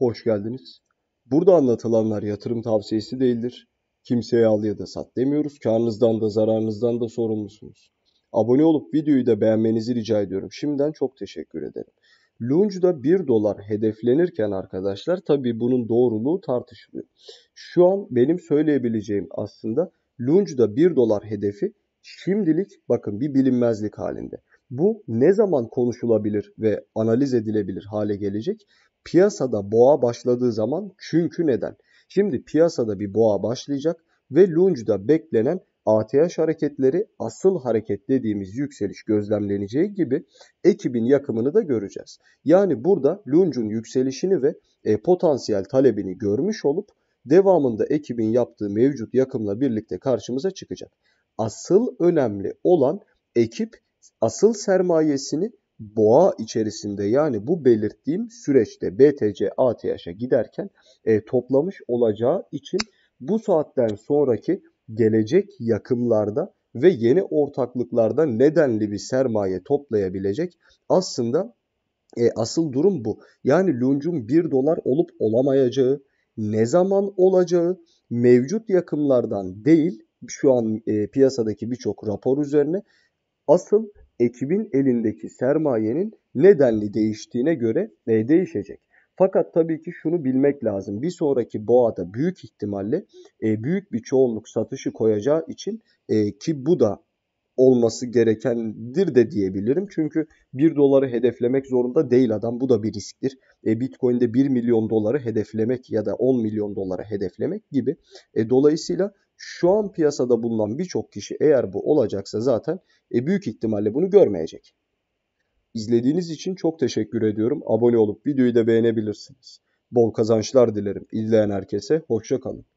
Hoş geldiniz. Burada anlatılanlar yatırım tavsiyesi değildir. Kimseye al ya da sat demiyoruz. Karnınızdan da zararınızdan da sorumlusunuz. Abone olup videoyu da beğenmenizi rica ediyorum. Şimdiden çok teşekkür ederim. Lunge'da 1 dolar hedeflenirken arkadaşlar tabii bunun doğruluğu tartışılıyor. Şu an benim söyleyebileceğim aslında Lunge'da 1 dolar hedefi şimdilik bakın bir bilinmezlik halinde. Bu ne zaman konuşulabilir ve analiz edilebilir hale gelecek? Piyasada boğa başladığı zaman çünkü neden? Şimdi piyasada bir boğa başlayacak ve lunge'da beklenen ATH hareketleri asıl hareket dediğimiz yükseliş gözlemleneceği gibi ekibin yakımını da göreceğiz. Yani burada lunge'un yükselişini ve e, potansiyel talebini görmüş olup devamında ekibin yaptığı mevcut yakımla birlikte karşımıza çıkacak. Asıl önemli olan ekip asıl sermayesini boğa içerisinde yani bu belirttiğim süreçte BTC ATH'a giderken e, toplamış olacağı için bu saatten sonraki gelecek yakımlarda ve yeni ortaklıklarda nedenli bir sermaye toplayabilecek aslında e, asıl durum bu. Yani Lunch'un 1 dolar olup olamayacağı, ne zaman olacağı mevcut yakımlardan değil şu an e, piyasadaki birçok rapor üzerine asıl ekibin elindeki sermayenin nedenli değiştiğine göre ne değişecek. Fakat tabii ki şunu bilmek lazım. Bir sonraki boğada büyük ihtimalle e, büyük bir çoğunluk satışı koyacağı için e, ki bu da olması gerekendir de diyebilirim. Çünkü 1 doları hedeflemek zorunda değil adam. Bu da bir risktir. E, Bitcoin'de 1 milyon doları hedeflemek ya da 10 milyon dolara hedeflemek gibi. E, dolayısıyla şu an piyasada bulunan birçok kişi eğer bu olacaksa zaten e, büyük ihtimalle bunu görmeyecek. İzlediğiniz için çok teşekkür ediyorum. Abone olup videoyu da beğenebilirsiniz. Bol kazançlar dilerim. İzleyen herkese hoşça kalın.